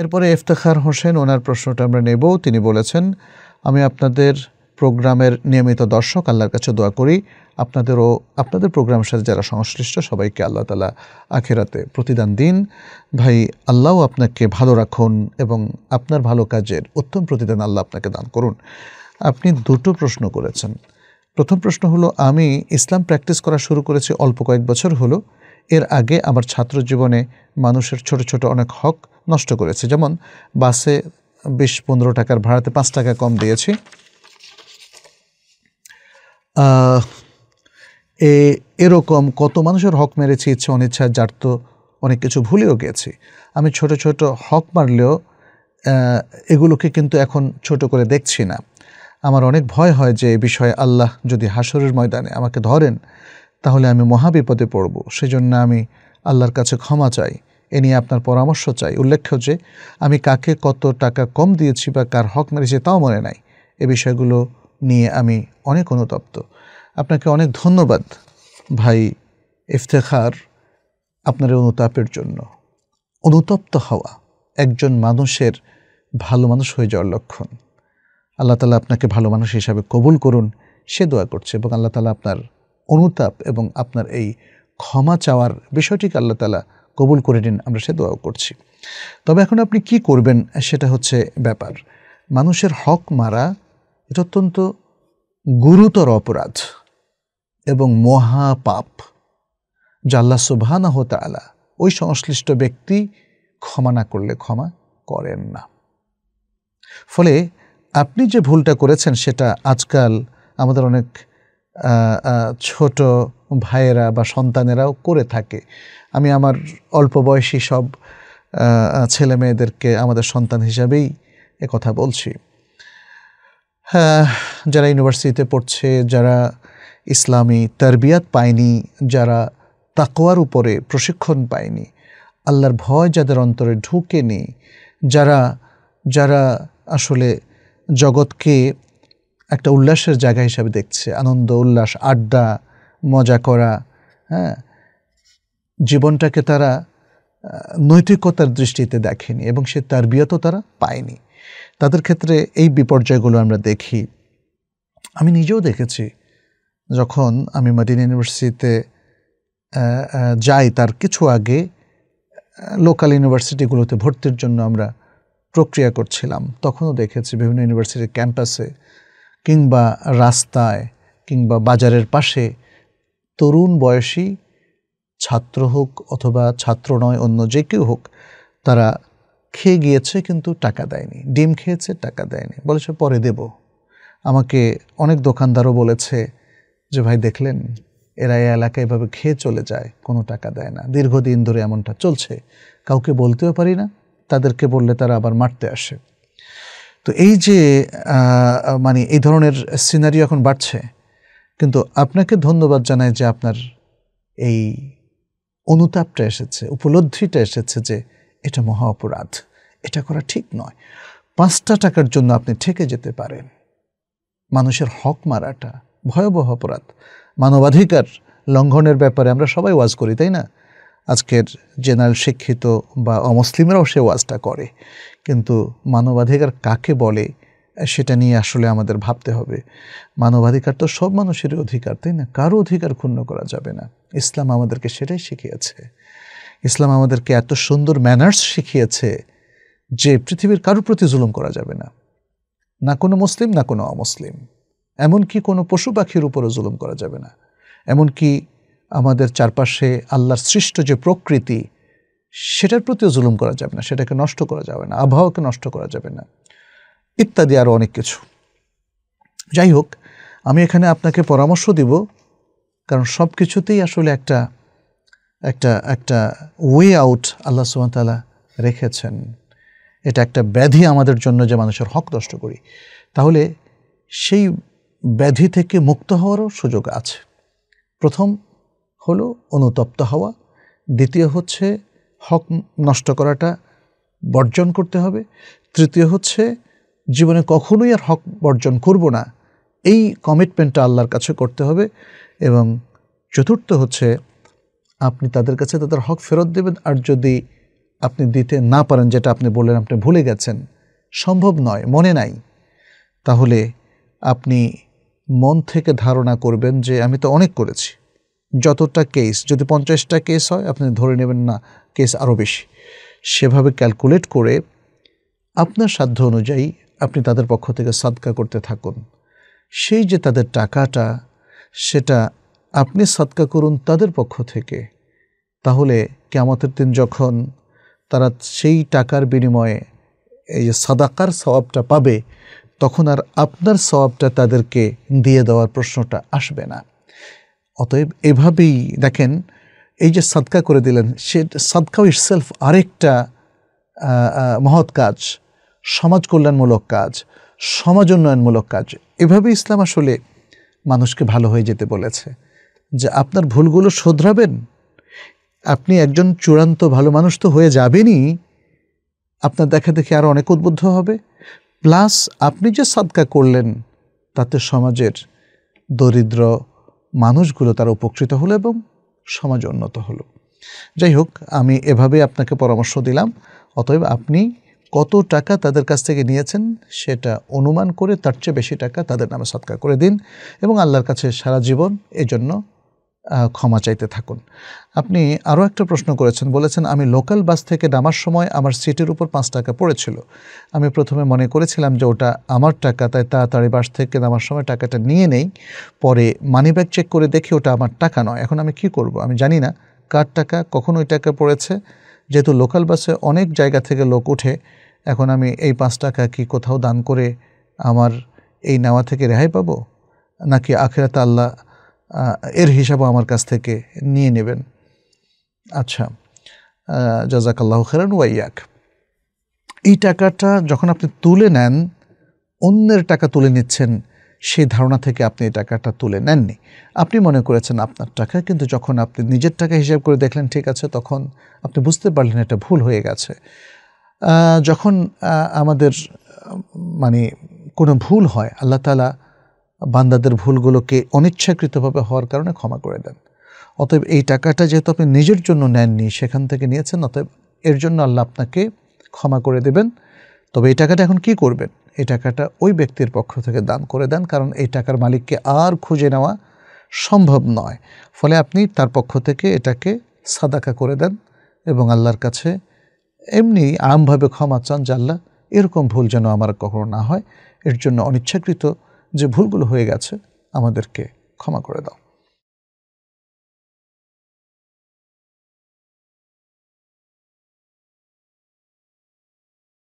এরপরে এফতেখার হোসেন ওনার প্রশ্নটা আমরা নেব তিনি বলেছেন আমি আপনাদের প্রোগ্রামের নিয়মিত দর্শক আল্লাহর কাছে দোয়া করি আপনাদেরও আপনাদের প্রোগ্রামের সাথে যারা সংশ্লিষ্ট সবাইকে আল্লাহ তালা আখেরাতে প্রতিদান দিন ভাই আল্লাহ আপনাকে ভালো রাখুন এবং আপনার ভালো কাজের উত্তম প্রতিদান আল্লাহ আপনাকে দান করুন আপনি দুটো প্রশ্ন করেছেন প্রথম প্রশ্ন হলো আমি ইসলাম প্র্যাকটিস করা শুরু করেছি অল্প কয়েক বছর হলো এর আগে আমার ছাত্র জীবনে মানুষের ছোট ছোট অনেক হক নষ্ট করেছে যেমন বাসে বিশ পনেরো টাকার ভাড়াতে পাঁচ টাকা কম দিয়েছি এ এরকম কত মানুষের হক মেরেছি ইচ্ছে অনিচ্ছা যার তো অনেক কিছু ভুলেও গেছি আমি ছোট ছোট হক মারলেও এগুলোকে কিন্তু এখন ছোট করে দেখছি না আমার অনেক ভয় হয় যে এ বিষয়ে আল্লাহ যদি হাসরের ময়দানে আমাকে ধরেন তাহলে আমি মহাবিপদে পড়ব সেজন্য আমি আল্লাহর কাছে ক্ষমা চাই এ নিয়ে আপনার পরামর্শ চাই উল্লেখ্য যে আমি কাকে কত টাকা কম দিয়েছি বা কার হক মেরেছি তাও মনে নাই এ বিষয়গুলো নিয়ে আমি অনেক অনুতপ্ত আপনাকে অনেক ধন্যবাদ ভাই ইফতেখার আপনার অনুতাপের জন্য অনুতপ্ত হওয়া একজন মানুষের ভালো মানুষ হয়ে যাওয়ার লক্ষণ আল্লাহ তালা আপনাকে ভালো মানুষ হিসাবে কবুল করুন সে দোয়া করছে এবং আল্লাহ তালা আপনার অনুতাপ এবং আপনার এই ক্ষমা চাওয়ার বিষয়টিকে আল্লাহ তালা কবুল করে নিন আমরা সে দোয়াও করছি তবে এখন আপনি কি করবেন সেটা হচ্ছে ব্যাপার মানুষের হক মারা এটা অত্যন্ত গুরুতর অপরাধ এবং মহা পাপ জাল্লা সুবাহ আলা ওই সংশ্লিষ্ট ব্যক্তি ক্ষমা না করলে ক্ষমা করেন না ফলে আপনি যে ভুলটা করেছেন সেটা আজকাল আমাদের অনেক ছোট ভাইয়েরা বা সন্তানেরাও করে থাকে আমি আমার অল্প বয়সী সব ছেলে মেয়েদেরকে আমাদের সন্তান হিসাবেই কথা বলছি যারা ইউনিভার্সিটিতে পড়ছে যারা ইসলামী তরবিয়াত পায়নি যারা তাকোয়ার উপরে প্রশিক্ষণ পায়নি আল্লাহর ভয় যাদের অন্তরে ঢুকেনি যারা যারা আসলে জগৎকে একটা উল্লাসের জায়গা হিসাবে দেখছে আনন্দ উল্লাস আড্ডা মজা করা হ্যাঁ জীবনটাকে তারা নৈতিকতার দৃষ্টিতে দেখেনি এবং সে তারবিয়তও তারা পায়নি তাদের ক্ষেত্রে এই বিপর্যয়গুলো আমরা দেখি আমি নিজেও দেখেছি যখন আমি মাদিন ইউনিভার্সিটিতে যাই তার কিছু আগে লোকাল ইউনিভার্সিটিগুলোতে ভর্তির জন্য আমরা প্রক্রিয়া করছিলাম তখনও দেখেছি বিভিন্ন ইউনিভার্সিটির ক্যাম্পাসে কিংবা রাস্তায় কিংবা বাজারের পাশে তরুণ বয়সী ছাত্র হোক অথবা ছাত্র নয় অন্য যে কেউ হোক তারা খেয়ে গিয়েছে কিন্তু টাকা দেয়নি ডিম খেয়েছে টাকা দেয়নি বলেছে পরে দেব আমাকে অনেক দোকানদারও বলেছে যে ভাই দেখলেন এরা এ এলাকায় এভাবে খেয়ে চলে যায় কোনো টাকা দেয় না দীর্ঘদিন ধরে এমনটা চলছে কাউকে বলতেও পারি না তাদেরকে বললে তারা আবার মারতে আসে তো এই যে মানে এই ধরনের সিনারি এখন বাড়ছে কিন্তু আপনাকে ধন্যবাদ জানাই যে আপনার এই অনুতাপটা এসেছে উপলব্ধিটা এসেছে যে এটা মহা অপরাধ এটা করা ঠিক নয় পাঁচটা টাকার জন্য আপনি ঠেকে যেতে পারেন মানুষের হক মারাটা ভয়াবহ অপরাধ মানবাধিকার লঙ্ঘনের ব্যাপারে আমরা সবাই ওয়াজ করি তাই না আজকের জেনারেল শিক্ষিত বা অমুসলিমরাও সে ওয়াজটা করে কিন্তু মানবাধিকার কাকে বলে সেটা নিয়ে আসলে আমাদের ভাবতে হবে মানবাধিকার তো সব মানুষের অধিকার তাই না কারো অধিকার ক্ষুণ্ণ করা যাবে না ইসলাম আমাদেরকে সেটাই শিখিয়েছে ইসলাম আমাদেরকে এত সুন্দর ম্যানার্স শিখিয়েছে যে পৃথিবীর কারো প্রতি জুলুম করা যাবে না না কোনো মুসলিম না কোনো অমুসলিম এমনকি কোনো পশু পাখির উপরও জুলুম করা যাবে না এমনকি আমাদের চারপাশে আল্লাহর সৃষ্ট যে প্রকৃতি সেটার প্রতিও জুলুম করা যাবে না সেটাকে নষ্ট করা যাবে না আবহাওয়াকে নষ্ট করা যাবে না ইত্যাদি আরও অনেক কিছু যাই হোক আমি এখানে আপনাকে পরামর্শ দিব কারণ সব কিছুতেই আসলে একটা একটা একটা ওয়ে আউট আল্লাহ সুমতালা রেখেছেন এটা একটা ব্যাধি আমাদের জন্য যে মানুষের হক নষ্ট করি তাহলে সেই ব্যাধি থেকে মুক্ত হওয়ারও সুযোগ আছে প্রথম হলো অনুতপ্ত হওয়া দ্বিতীয় হচ্ছে হক নষ্ট করাটা বর্জন করতে হবে তৃতীয় হচ্ছে জীবনে কখনোই আর হক বর্জন করব না এই কমিটমেন্টটা আল্লাহর কাছে করতে হবে এবং চতুর্থ হচ্ছে আপনি তাদের কাছে তাদের হক ফেরত দেবেন আর যদি আপনি দিতে না পারেন যেটা আপনি বললেন আপনি ভুলে গেছেন সম্ভব নয় মনে নাই তাহলে আপনি মন থেকে ধারণা করবেন যে আমি তো অনেক করেছি যতটা কেস যদি পঞ্চাশটা কেস হয় আপনি ধরে নেবেন না কেস আরও বেশি সেভাবে ক্যালকুলেট করে আপনার সাধ্য অনুযায়ী আপনি তাদের পক্ষ থেকে সৎকা করতে থাকুন সেই যে তাদের টাকাটা সেটা আপনি সৎকা করুন তাদের পক্ষ থেকে তাহলে কেমতের দিন যখন তারা সেই টাকার বিনিময়ে এই যে সাদাকার স্বভাবটা পাবে তখন আর আপনার স্বভাবটা তাদেরকে দিয়ে দেওয়ার প্রশ্নটা আসবে না অতএব এভাবেই দেখেন এই যে সাদকা করে দিলেন সে সাদকাও ইটসেলফ আরেকটা মহৎ কাজ সমাজ কল্যাণমূলক কাজ সমাজ উন্নয়নমূলক কাজ এভাবে ইসলাম আসলে মানুষকে ভালো হয়ে যেতে বলেছে যে আপনার ভুলগুলো শোধরাবেন আপনি একজন চূড়ান্ত ভালো মানুষ তো হয়ে যাবেনই আপনার দেখা দেখে আরও অনেক উদ্বুদ্ধ হবে প্লাস আপনি যে সাদকা করলেন তাতে সমাজের দরিদ্র মানুষগুলো তারা উপকৃত হলো এবং সমাজ উন্নত হলো যাই হোক আমি এভাবে আপনাকে পরামর্শ দিলাম অতএব আপনি কত টাকা তাদের কাছ থেকে নিয়েছেন সেটা অনুমান করে তার চেয়ে বেশি টাকা তাদের নামে সৎকার করে দিন এবং আল্লাহর কাছে সারা জীবন এজন্য ক্ষমা চাইতে থাকুন আপনি আরও একটা প্রশ্ন করেছেন বলেছেন আমি লোকাল বাস থেকে নামার সময় আমার সিটের উপর পাঁচ টাকা পড়েছিল আমি প্রথমে মনে করেছিলাম যে ওটা আমার টাকা তাই তাড়াতাড়ি বাস থেকে নামার সময় টাকাটা নিয়ে নেই পরে মানি ব্যাগ চেক করে দেখি ওটা আমার টাকা নয় এখন আমি কি করব আমি জানি না কার টাকা কখন ওই টাকা পড়েছে যেহেতু লোকাল বাসে অনেক জায়গা থেকে লোক ওঠে এখন আমি এই পাঁচ টাকা কি কোথাও দান করে আমার এই নেওয়া থেকে রেহাই পাবো নাকি আখেরাতে আল্লাহ এর হিসাবও আমার কাছ থেকে নিয়ে নেবেন আচ্ছা জাজাকাল্লাহ খেরান ওয়াইয়াক এই টাকাটা যখন আপনি তুলে নেন অন্যের টাকা তুলে নিচ্ছেন সেই ধারণা থেকে আপনি এই টাকাটা তুলে নেননি আপনি মনে করেছেন আপনার টাকা কিন্তু যখন আপনি নিজের টাকা হিসাব করে দেখলেন ঠিক আছে তখন আপনি বুঝতে পারলেন এটা ভুল হয়ে গেছে যখন আমাদের মানে কোনো ভুল হয় আল্লাহ তালা বান্দাদের ভুলগুলোকে অনিচ্ছাকৃতভাবে হওয়ার কারণে ক্ষমা করে দেন অতএব এই টাকাটা যেহেতু আপনি নিজের জন্য নেননি সেখান থেকে নিয়েছেন অতএব এর জন্য আল্লাহ আপনাকে ক্ষমা করে দেবেন তবে এই টাকাটা এখন কি করবেন এই টাকাটা ওই ব্যক্তির পক্ষ থেকে দান করে দেন কারণ এই টাকার মালিককে আর খুঁজে নেওয়া সম্ভব নয় ফলে আপনি তার পক্ষ থেকে এটাকে সাদাকা করে দেন এবং আল্লাহর কাছে এমনি আমভাবে ক্ষমা চান যে আল্লাহ এরকম ভুল যেন আমার কখনো না হয় এর জন্য অনিচ্ছাকৃত যে ভুলগুলো হয়ে গেছে আমাদেরকে ক্ষমা করে দাও